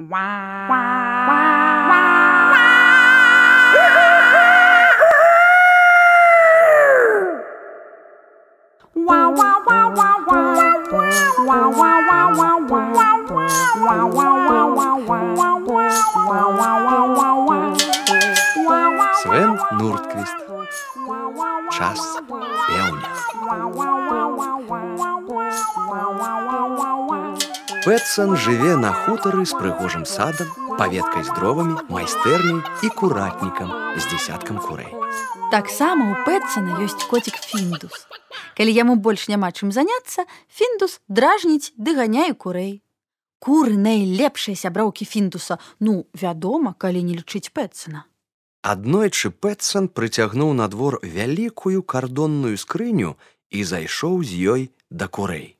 Wow. Wow. Wow. Wow. Wow wow wow wow wow wow wow wow wow wow wow wow Свен Нуртквист. Час пеўня. Пэтсон жыве на хутары з прыгожым садам, паветкай з дровамі, майстэрні і куратнікам з десяткам курэй. Таксама у Пэтсона ёсць коцік фіндус. Калі яму больш няма чым заняцца, фіндус дражніць ды ганяе курэй. Куры найлепшыя сяброўкі фіндуса, ну, вядома, калі не лічыць Пэтсона. Аднойчы Пэтсон прыцягнуў на двор вялікую кардонную скрыню і зайшоў з ёй да курэй.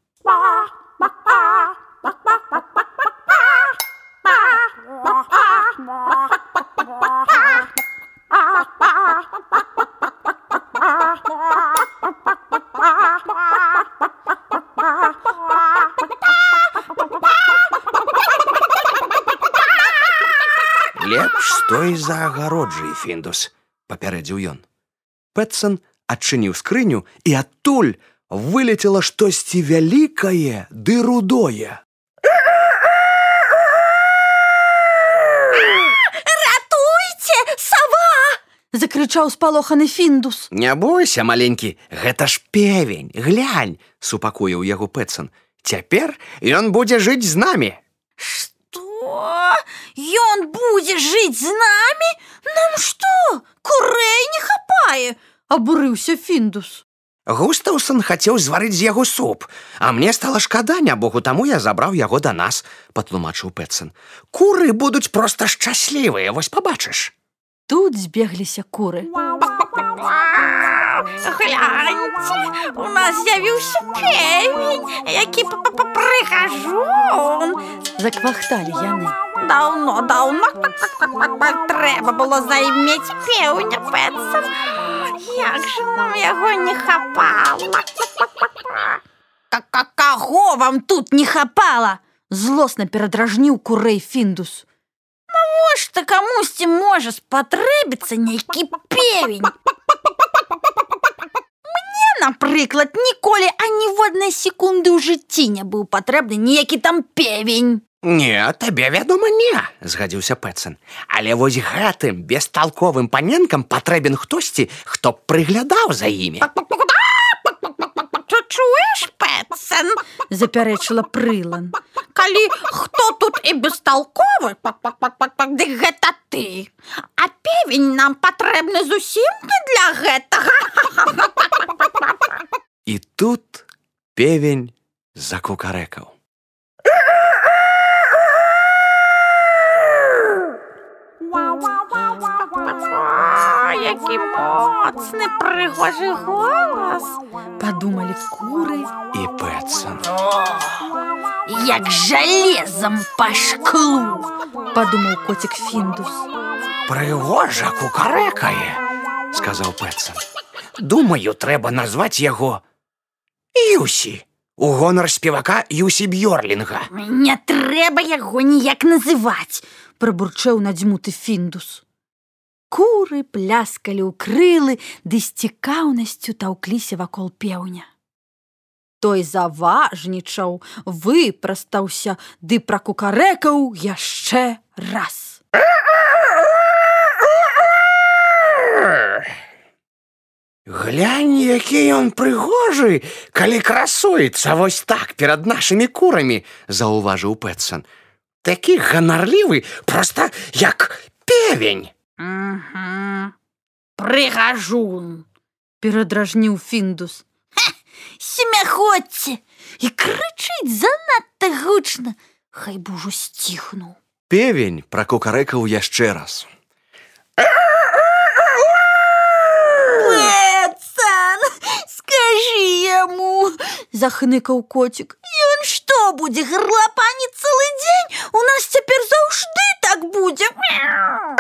Лепш стой за агароджай, Фіндус, папярэдзіў ён. Пэтсон адчыніў скрыню і адтуль вылецела штосьці вялікае ды рудое. закрычаў спалоханы фіндус. Не бойся, маленькі, гэта ж певень, глянь, супакоіў яго пэтсон. Цяпер ён будзе жыць з намі. Што Ён будзе жыць з намі? Нам што? Курэй не хапае, абурыўся фіндус. Густаўсон хацеў зварыць з яго суп, А мне стала шкада нябогу таму я забраў яго да нас, патлумачыў пэтсон. Куры будуць проста шчаслівыя, вось пабачыш тут збегліся куры. Гляньце, у нас з'явіўся певень, які прыхажу. Заквахталі яны. Даўно, даўно трэба было займець пеўня пэцам. Як жа нам яго не хапала. Какаго вам тут не хапала? Злосна перадражніў курэй фіндус. што камусьці можешь потребиться некий певень. Мне, напрыклад, ніколі аніводнай секунды ў жыцці не был потребны некий там певень. Не, табе вядома не, згадзіўся Пэтсон. Але вось гэтым бесталковым паненкам патрэбен хтосьці, хто прыглядаў за імі. чуеш пэтсен запярэчыла прылан калі хто тут і бесталковы дык гэта ты а певень нам патрэбны зусім не для гэтага і тут певень закукарэкаў які моцны прыгожы голас подумалі куры і пэтсон як жалезам па шклу подумаў коцік фіндус прыгожа кукарэкае сказаў пэтсон думаю трэба назваць яго юсі у гонар спевака юсі б'ёрлінга не трэба яго ніяк называть прабурчэў надзьмуты фіндус куры пляскалі ў крылы ды з цікаўнасцю таўкліся вакол пеўня. Той заважнічаў, выпрастаўся ды пра кукарэкаў яшчэ раз. Глянь, які ён прыгожы, калі красуецца вось так перад нашымі курамі, заўважыў Пэтсон. Такі ганарлівы, проста як певень. Угу. Прыгажун, перадражніў Фіндус. Семяхоце і крычыць занадта гучна, Хай бы ужо сціхнуў. Певень пракукарэкаў яшчэ раз. Скажы яму, захныкаў коцік. Ён што будзе гарлапані цэлы дзень, У нас цяпер заўжды так будзе. Мяу!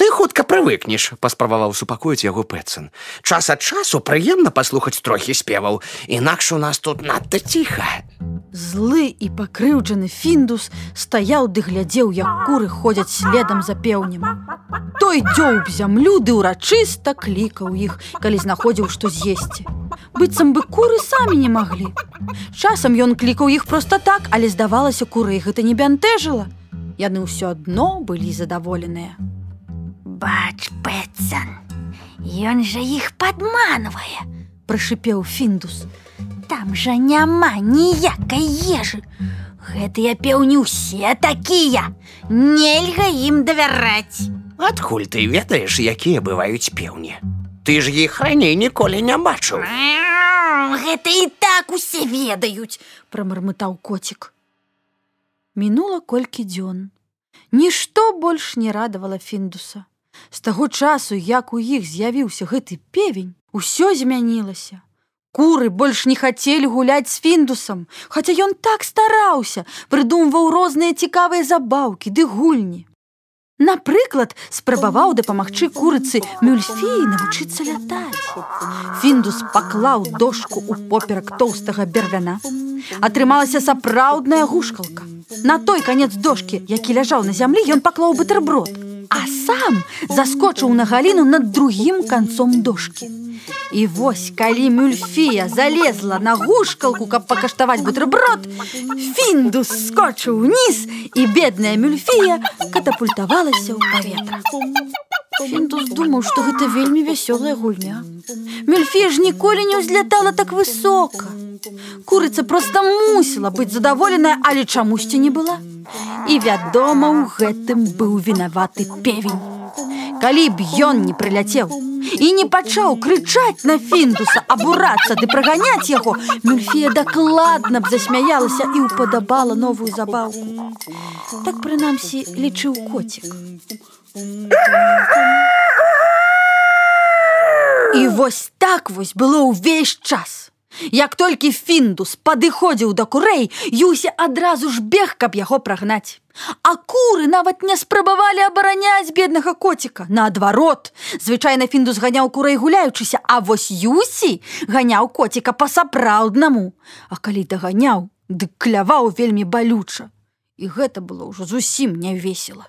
Ты хутка прывыкнеш, паспрабаваў супакоіць яго пэтсон. Час ад часу прыемна паслухаць трохі спеваў, Інакш у нас тут надта ціха. Злы і пакрыўджаны фіндус стаяў ды глядзеў, як куры ходзяць следам за пеўнем. Той дзёўб зямлю ды ўрачыста клікаў іх, калі знаходзіў, што з'есці. Быццам бы куры самі не маглі. Часам ён клікаў іх проста так, але здавалася куры гэта не бянтэжыла. Яны ўсё адно былі задаволеныя. Бач, Пэтсон, Ён жа іх падманвае, прашипеў Фіндус. Там жа няма ніякай ежы. Гэтыя пеўні ўсе такія. Нельга ім давяраць. Адкуль ты ведаеш, якія бываюць пеўні? Ты ж іх раней ніколі не бачыў. Гэта і так усе ведаюць, прамармытаў коцік. мінула колькі дзён. Нішто больш не радавала фіндуса. З таго часу, як у іх з'явіўся гэты певень, усё змянілася. Куры больш не хацелі гуляць з фіндусам, хаця ён так стараўся, прыдумваў розныя цікавыя забаўкі ды гульні. Напрыклад, спрабаваў дапамагчы курыцы мюльфіі навучыцца лятаць. Фіндус паклаў дошку ў поперак тоўстага бервяна, атрымалася сапраўдная гушкалка. На той канец дошкі, які ляжаў на зямлі, ён паклаў бутерброд. а сам заскочыў на галіну над другім канцом дошкі. І вось, калі мюльфія залезла на гушкалку, каб пакаштаваць бутерброд, фіндус скочыў уніз, і бедная мюльфія катапультавалася ў паветра. Фінтус думаў, што гэта вельмі вясёлая гульня. Мельфія ж ніколі не ўзлятала так высока. Курыца проста мусіла быць задаволеная, але чамусьці не была. І вядома, у гэтым быў вінаваты певень. Калі б ён не прыляцеў і не пачаў крычаць на фіндуса, абурацца ды праганяць яго, Мельфія дакладна б засмяялася і ўпадабала новую забаўку. Так прынамсі лічыў коцік. І вось так вось было ўвесь час. Як толькі фіндус падыходзіў да курэй, Юся адразу ж бег, каб яго прагнаць. А куры нават не спрабавалі абараняць беднага коціка. Наадварот, звычайна фіндус ганяў курэй гуляючыся, а вось Юсі ганяў коціка па-сапраўднаму. А калі даганяў, дык кляваў вельмі балюча. І гэта было ўжо зусім не весела.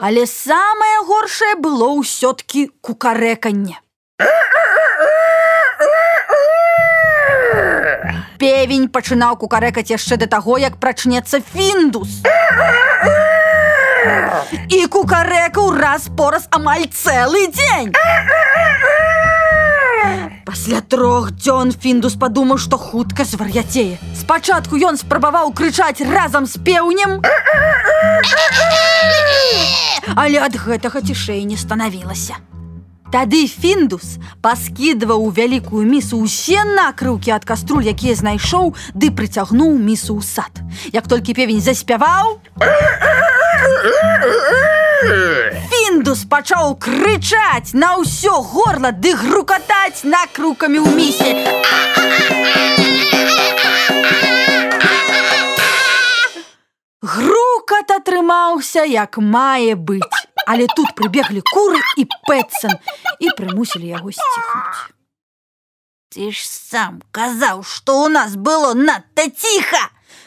Але самае горшае было ўсё-ткі кукарэканне. Певень пачынаў кукарэкаць яшчэ да таго, як прачнецца фіндус. І кукарэкаў раз-пораз амаль цэлы дзень. Пасля трох дзён Фіндус падумаў, што хутка звар'яцее. Спачатку ён спрабаваў крычаць разам з пеўнем. Але ад гэтага цішэй не станавілася. Тады фіндус паскідваў вялікую місу ўсе накрыўкі ад каструль, якія знайшоў ды прыцягнуў місу ў сад. Як толькі певень заспяваў Фіндус пачаў крычаць на ўсё горла ды грукатаць накрукамі ў місе. Грукат атрымаўся як мае быць. Але тут прыбеглі куры і пэтсон і прымусілі яго сціхнуць. Ты ж сам казаў, што ў нас было надта ціха!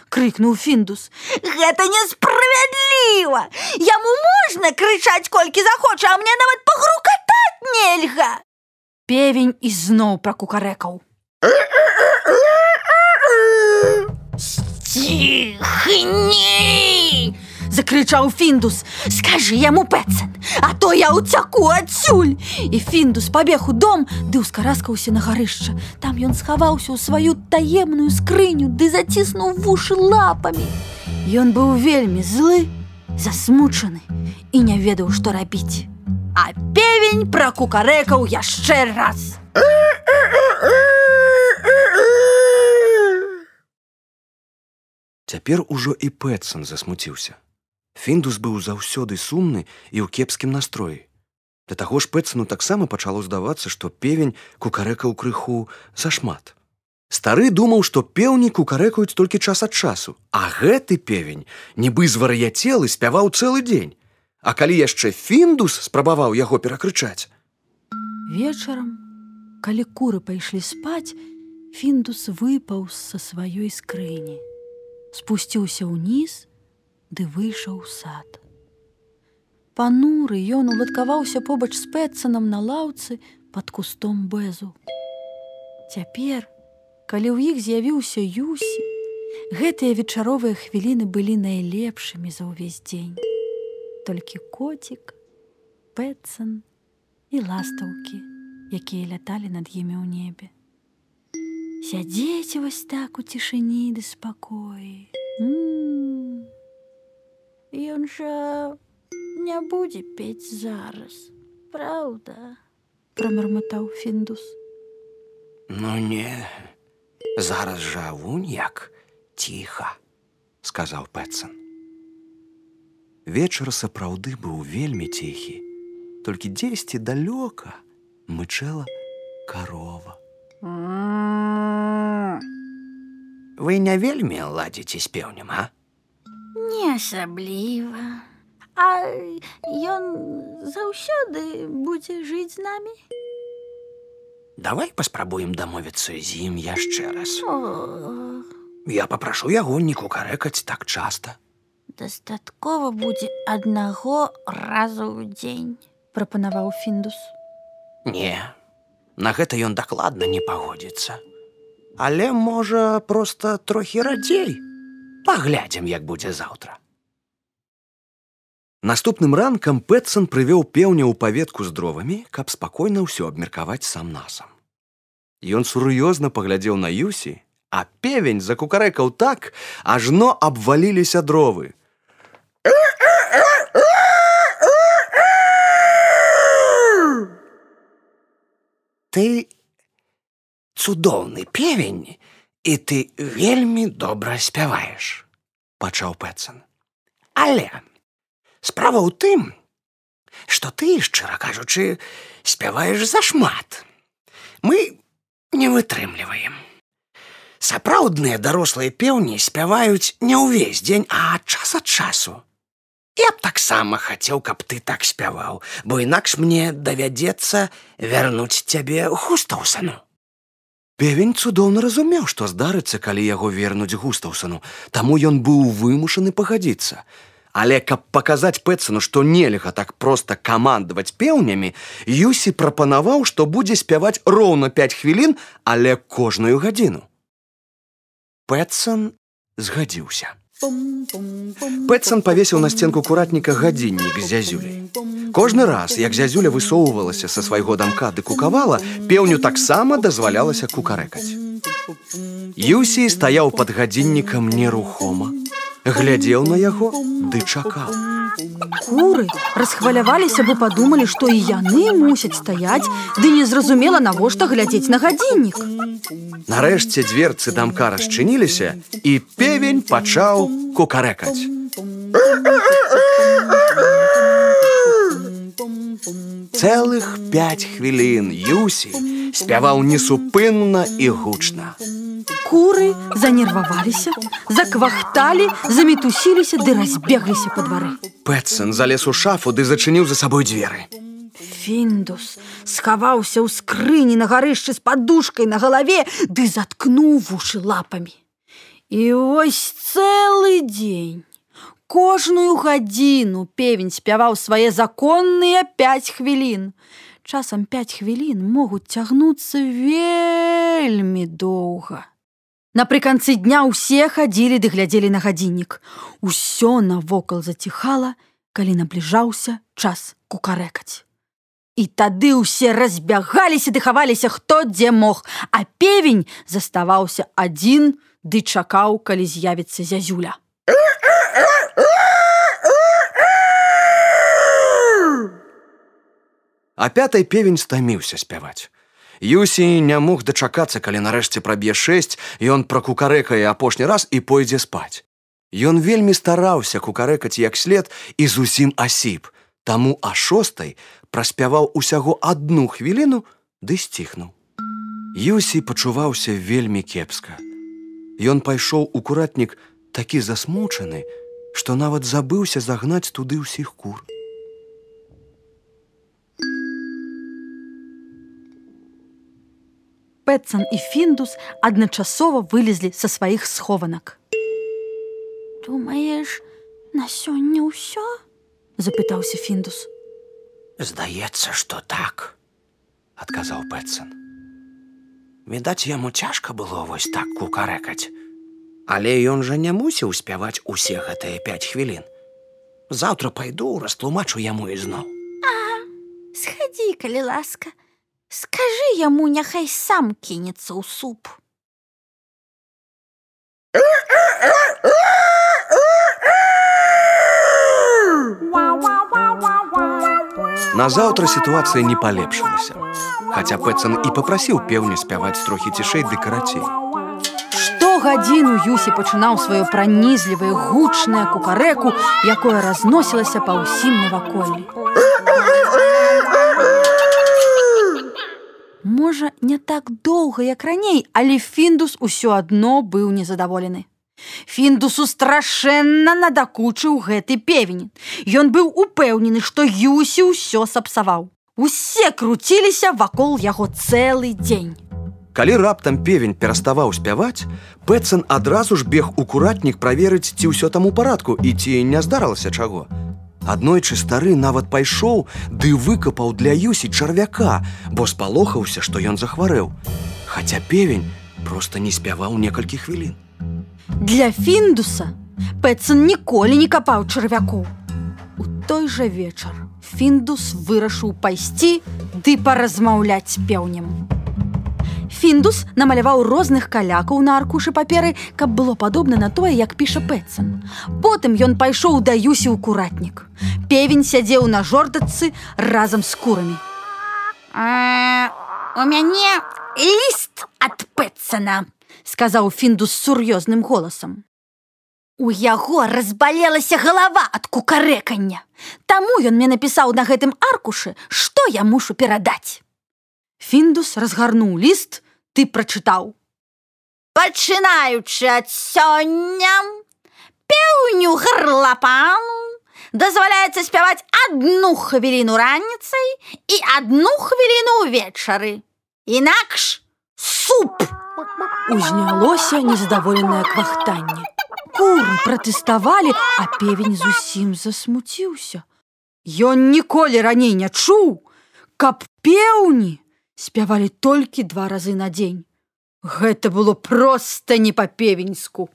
крынуў фіндус. Гэта несправядліва! Яму можна крычаць колькі захоча, а мне нават пагрукатаць нельга! Певень ізноў пракукарэкаў. Сціхні! закричаў Фіндус. Скажы яму пэцн, А то я ўцяку адсюль. І Фіндус пабег у дом, ды ўскараскаўся на гарышча. Там ён схаваўся ў сваю таемную скрыню, ды заціснуў вушы лапамі. Ён быў вельмі злы, засмучаны і не ведаў, што рабіць. А певень пра кукарэкаў яшчэ раз. Цяпер ужо і пэтсон засмуціўся. Фіндус быў заўсёды сумны і ў кепскім настроі. Для таго ж пэцну таксама пачало здавацца, што певень кукарэкаў крыху зашмат. Стары думаў, што пеўні кукарэкаюць толькі час ад часу, а гэты певень, нібы звар'яцелы спяваў цэлы дзень. А калі яшчэ фіндус спрабаваў яго перакрычаць. Вечарам, калі куры пайшлі спаць, фіндус выпаў са сваёй скрыні, спусціўся ўніз ды выйшаў сад. Пануры ён уладкаваўся побач з пэтцанам на лаўцы под кустом бэзу. Цяпер, калі ў іх з'явіўся Юсі, гэтыя вечаровыя хвіліны былі найлепшымі за ўвесь дзень. Толькі коцік, пэтцан і ластаўкі, якія ляталі над імі ў небе. Сядзеце вось так у цішыні ды спакоі. Ён жа не будзе пець зараз. Праўда, прамармытаў Фіндус. Ну не, зараз жа уньяк ціха, сказаў Пэтсон. Вечар сапраўды быў вельмі ціхі, То дзесьці далёка мычэла корова. Вы не вельмі ладзіце з пеўнем, а? не асабліва а ён заўсёды будзе жыць з намі давай паспрабуем дамовіцца з ім яшчэ раз О... я попрашу ягонніку карэкаць так часта дастаткова будзе аднаго разу ў дзень прапанаваў фіндус не на гэта ён дакладна не пагодзіцца але можа проста трохі радзей у паглядзім, як будзе заўтра. Наступным ранкам Пэтсон прывёў пеўня ў паветку з дровамі, каб спакойна ўсё абмеркаваць сам насам. Ён сур'ёзна паглядзеў на Юсі, а певень закукарэкаў так, ажно абваліліся дровы. Ты цудоўны певень! і ты вельмі добра спяваеш пачаў пэтсон але справа ў тым што ты шчыра кажучы спяваеш зашмат мы не вытрымліваем сапраўдныя дарослыя пеўні спяваюць не ўвесь дзень а час ад часу я б таксама хацеў каб ты так спяваў бо інакш мне давядзецца вярнуць цябе хустаўсану Певень цудоўна разумеў, што здарыцца, калі яго вернуць густаўсану, таму ён быў вымушаны пагадзіцца. Але каб паказаць пэтсану, што нельга так проста камандаваць пеўнямі, Юсі прапанаваў, што будзе спяваць роўна 5 хвілін, але кожную гадзіну. Пэтсон згадзіўся. Пэтсон павесіў на сценку куратніка гадзіннік з зязюлей. Кожны раз, як зязюля высоўвалася са свайго дамка ды кукавала, пеўню таксама дазвалялася кукарэкаць. Юсій стаяў пад гадзіннікам нерухома глядзеў на яго ды чакаў. Куры расхваляваліся, бо падумалі, што і яны мусяць стаяць, ды незразумела, навошта глядзець на гадзіннік. Нарэшце дзверцы дамка расчыніліся і певень пачаў кукарэкаць. Цэлых п 5 хвілін Юсі спяваў несупынна і гучна куры занервваліся, заквахталі, замітусіліся ды разбегліся по двары. Пэтсон залез у шафу ды зачыніў за сабой дзверы. Фіндус схаваўся ў скрыні на гарышчы з падушкой на галаве ды заткнуў вушы лапамі. І ось цэлы дзень. Кожную гадзіну певень спяваў свае законныя пяць хвілін. Часам пяць хвілін могуць цягнуцца вельмі доўга напрыканцы дня ўсе хадзілі ды глядзелі на гадзіннік. Усё навокал заціхала, калі набліжаўся час кукарэкаць. І тады ўсе разбягаліся ды хаваліся, хто дзе мог, а певень заставаўся адзін ды чакаў, калі з'явіцца зязюля. А пятай певень стаміўся спяваць. Юсі не мог дачакацца, калі нарэшце прабе шэсць, ён пракукарэкае апошні раз і пойдзе спаць. Ён вельмі стараўся кукарэкаць як след і зусім асіп. Таму а шостай праспяваў усяго адну хвіліну ды сціхнуў. Юсі пачуваўся вельмі кепска. Ён пайшоў у куратнік такі засмучаны, што нават забыўся загнаць туды ўсіх курт. Пэтсон і Фіндус адначасова вылезлі са сваіх схованак. Думаеш, на сёння ўсё? — запытаўся Фіндус. Здаецца, што так, — адказаў Пэтсон. Відаць, яму цяжка было вось так кукарэкаць. Але ён жа не мусіў спяваць усе гэтыя пяць хвілін. Заўтра пайду растлумачу яму ізноў. А, схадзі, калі ласка, Скажи яму, няхай сам кінецца ў суп. Назаўтра сітуацыя не палепшылася. Хаця пэццан і папрасіў пеўні спяваць трохі цішэй ды карацей. Штогадзіну Юсі пачынаў сваё пранізлівае гучнае кукарэку, якое разносілася па ўсім наваколі. можа, не так доўга, як раней, але фіндус усё адно быў незадаволены. Фіндусу страшэнна надакучыў гэты певень. Ён быў упэўнены, што Юсі ўсё сапсаваў. Усе круціліся вакол яго цэлы дзень. Калі раптам певень пераставаў спяваць, Пэтсон адразу ж бег у куратнік праверыць, ці ўсё там у парадку і ці не здарылася чаго. Аднойчы стары нават пайшоў ды выкапаў для Юсі чарвяка, бо спалохаўся, што ён захварэў. Хаця певень просто не спяваў некалькі хвілін. Для фіндуса Пэтсон ніколі не капаў чарвяку. У той жа вечар Фіндус вырашыў пайсці ды паразмаўляць пеўнем. Фіндус намаляваў розных калякаў на аркушы паперы, каб было падобна на тое, як піша пэтцам. Потым ён пайшоў даюся ў куратнік. Певень сядзеў на жордацы разам з курамі. Э, у мяне ліст ад пэтцана, сказаў фіндус сур'ёзным голасам. У яго разбалелася галава ад кукарэкання. Таму ён мне напісаў на гэтым аркушы, што я мушу перадаць. Фіндус разгарнуў ліст ты прачытаў. Пачынаючы ад сёння пеўню гарлапану дазваляецца спяваць адну хвіліну раніцай і адну хвіліну ўвечары. Інакш суп Узнялося незадаволенае квахтанне. Куры пратэставалі, а певень зусім засмуціўся. Ён ніколі раней не чуў, каб пеўні, спявалі толькі два разы на дзень. Гэта было проста не па-певеньску.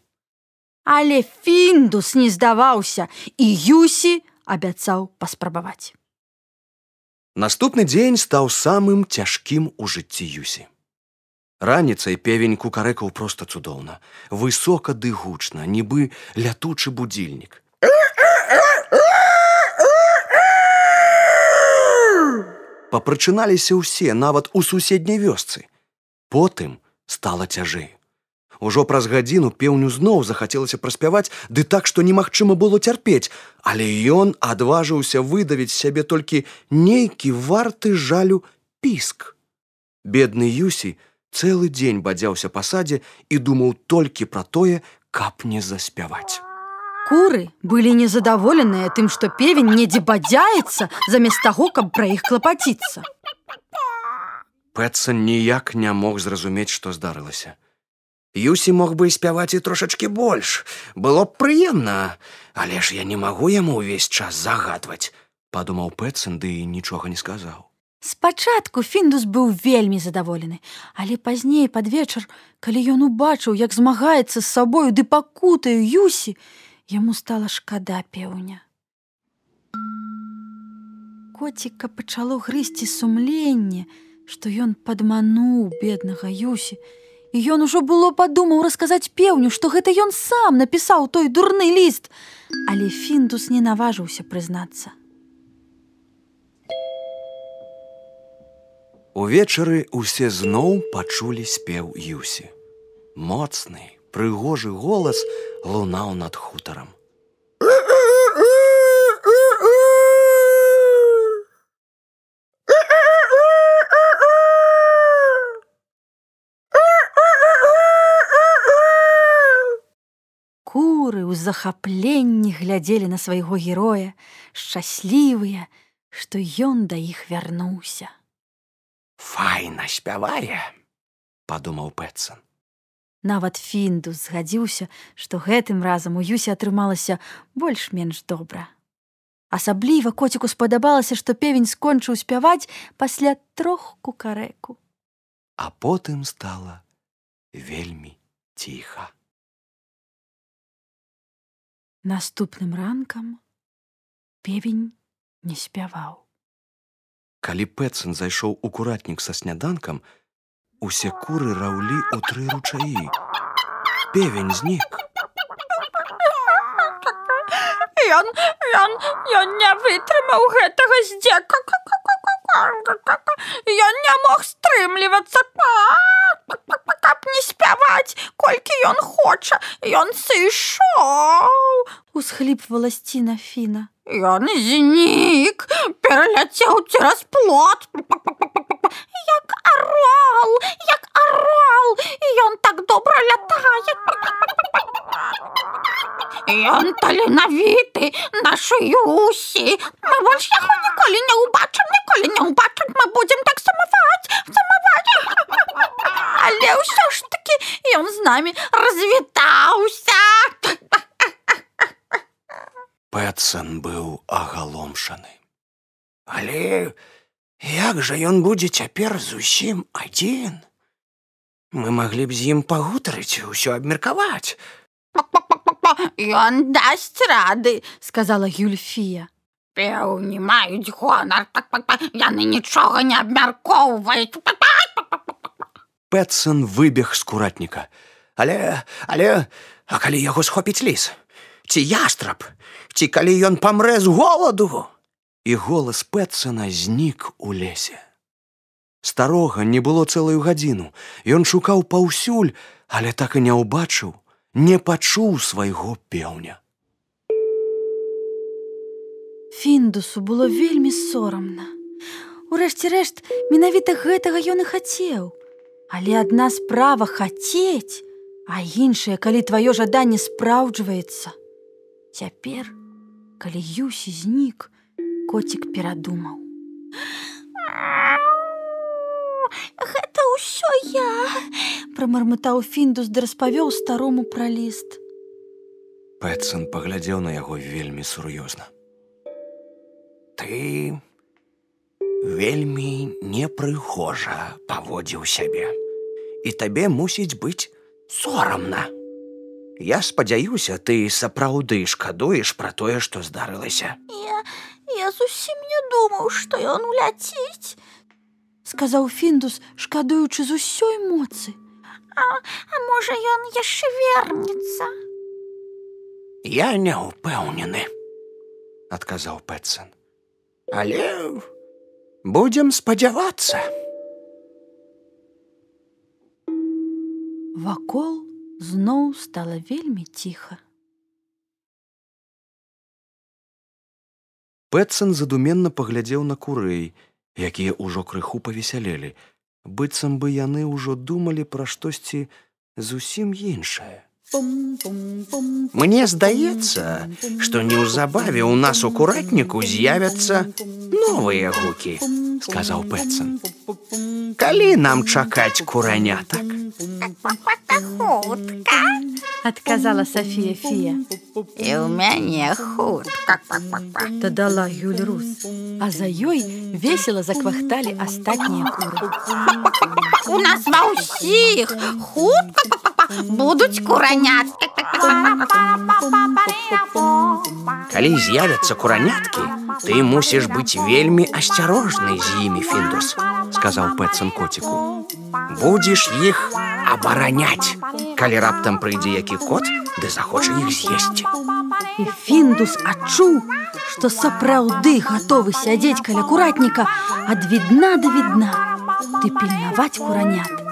Але фіндус не здаваўся, і Юсі абяцаў паспрабаваць. Наступны дзень стаў самым цяжкім у жыцці Юсі. Раніцай певень кукарэкаў проста цудоўна, высока ды гучна, нібы лятучы будільнік. папрачыналіся ўсе нават у суседняй вёсцы. Потым стала цяжэй. Ужо праз гадзіну пеўню зноў захацелася праспяваць, ды так, што немагчыма было цярпець, але ён адважыўся выдавіць сябе толькі нейкі варты жалю піск. Бедны Юсі цэлы дзень бадзяўся па садзе і думаў толькі пра тое, каб не заспяваць куры былі незадаволеныя тым, што певень недзе бадзяецца замест таго, каб пра іх клапаціцца. Пэтсон ніяк не мог зразумець, што здарылася. Юсі мог бы спяваць і трошачки больш. Было б прыемна, Але ж я не магу яму ўвесь час загадваць, — падумаў Пэтсон ды да і нічога не сказаў. Спачатку Фіндус быў вельмі задаволены, але пазней пад вечар, калі ён убачыў, як змагаецца з сабою ды пакутаю Юсі, Яму стала шкада пеўня. Коціка пачало грысці сумленне, што ён падмануў беднага Юсі, і ён ужо было падумаў расказаць пеўню, што гэта ён сам напісаў той дурны ліст, Але фіндус не наважыўся прызнацца. Увечары ўсе зноў пачулі спеў Юсі. Моцныя прыгожы голас лунаў над хутарам. Куры ў захапленні глядзелі на свайго героя, шчаслівыя, што ён да іх вярнуўся. Файна спявае, падумаў Пэтсон. Нават фіндус згадзіўся, што гэтым разам у Юсі атрымалася больш-менш добра. Асабліва коціку спадабалася, што певень скончыў спяваць пасля трох кукарэку. А потым стала вельмі ціха. Наступным ранкам певень не спяваў. Калі Пэтсон зайшоў у куратнік са сняданкам, усе куры раўлі ў тры ручаі. Певень знік. Ён, ён, ён не вытрымаў гэтага здзека Ён не мог стрымлівацца каб не спяваць, колькі ён хоча, Ён сышоў! Усхліпвала сціна фіна. Ён знік, пераляцеў цераз плот як арол, як арол і ён так добра лятае Ён таленавіты нашай усі Мы больш яго ніколі не ўбачым ніколі не ўбачым мы будзем так самаваць Але ўсё ж такі ён з намі развітаўся так Пэтсон быў агаломшаны. Але як жа ён будзе цяпер зусім адзін? Мы маглі б з ім пагутарыць і ўсё абмеркаваць. Ён дасць рады, сказала Юльфія. Пеў не маюць гонар, так яны нічога не абмяркоўваюць. Пэтсон выбег з куратніка. Але але, а калі яго схопіць ліс, ці ястраб, ці калі ён памрэ з голаду. І голас пэтсона знік у лесе. Старога не было цэлую гадзіну, Ён шукаў паўсюль, але так і не ўбачыў, не пачуў свайго пеўня. Фіндусу было вельмі сорамна. Урэшце рэшт, менавіта гэтага ён і хацеў. Але адна справа хацець, а іншая, калі тваё жаданне спраўджваецца, Цяпер, калі Юсі знік, коцік перадумаў. Гэта ўсё я! прамармытаў фіндус ды распавёў старому пра ліст. Пэтсон паглядзеў на яго вельмі сур'ёзна. Ты вельмі непрыхожа паводзіў сябе. І табе мусіць быць сорамна. Я спадзяюся, а ты сапраўды шкадуеш пра тое, што здарылася. Я, я зусім не думаў, што ён уляціць. сказаў фіндус, шкадуючы з усёй моцы. А, а можа ён яшчэ вернецца. Я не ўпэўнены, адказаў Пэтсон. Але будзем спадзявацца. Вакол зноў стала вельмі ціха. Пэтсон задуменна паглядзеў на курэй, якія ўжо крыху павесялелі. быццам бы яны ўжо думалі пра штосьці зусім іншае. Мне здаецца, што неўзабаве у нас у куратніку з'явяцца новые гуки, сказал Пэтсон. Калі нам чакать куроняток? хутка адказала Софія Фія. І ў мяне хутка Юль Рус, а за ёй весело заквахтали остальные. куры. У нас во всех хутка будут курані Коли Калі з'явятся куранятки, ты мусіш быть вельми асцярожнай з імі, Фіндус, сказал Пэтсон котику. Будешь их оборонять, калі раптам прыйдзе який кот, да захочешь их съесть. И Финдус адчуў, что сапраўды готовы сядеть каля куратніка ад відна да видна, ты пільнаваць куранят.